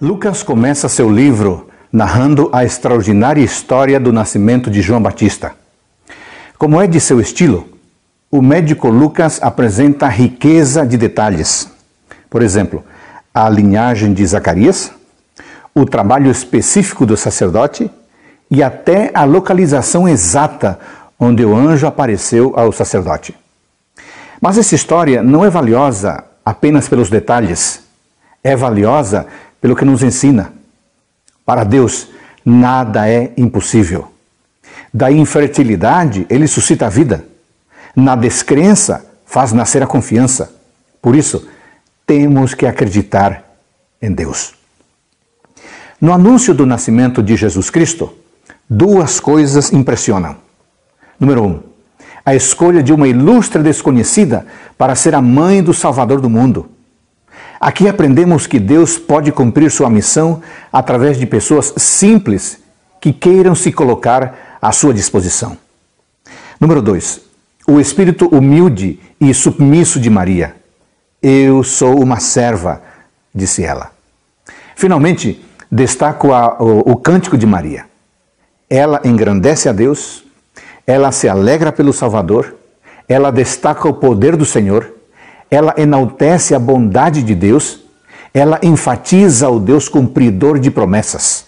Lucas começa seu livro narrando a extraordinária história do nascimento de João Batista. Como é de seu estilo, o médico Lucas apresenta riqueza de detalhes. Por exemplo, a linhagem de Zacarias, o trabalho específico do sacerdote e até a localização exata onde o anjo apareceu ao sacerdote. Mas essa história não é valiosa apenas pelos detalhes, é valiosa pelo que nos ensina. Para Deus, nada é impossível. Da infertilidade, ele suscita a vida. Na descrença, faz nascer a confiança. Por isso, temos que acreditar em Deus. No anúncio do nascimento de Jesus Cristo, duas coisas impressionam. Número um, a escolha de uma ilustre desconhecida para ser a mãe do Salvador do mundo. Aqui aprendemos que Deus pode cumprir sua missão através de pessoas simples que queiram se colocar à sua disposição. Número 2. O espírito humilde e submisso de Maria. Eu sou uma serva, disse ela. Finalmente, destaco a, o, o cântico de Maria. Ela engrandece a Deus, ela se alegra pelo Salvador, ela destaca o poder do Senhor ela enaltece a bondade de Deus, ela enfatiza o Deus cumpridor de promessas.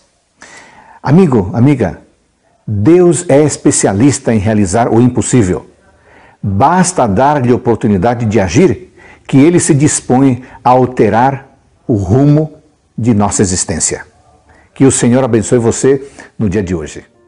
Amigo, amiga, Deus é especialista em realizar o impossível. Basta dar-lhe oportunidade de agir, que ele se dispõe a alterar o rumo de nossa existência. Que o Senhor abençoe você no dia de hoje.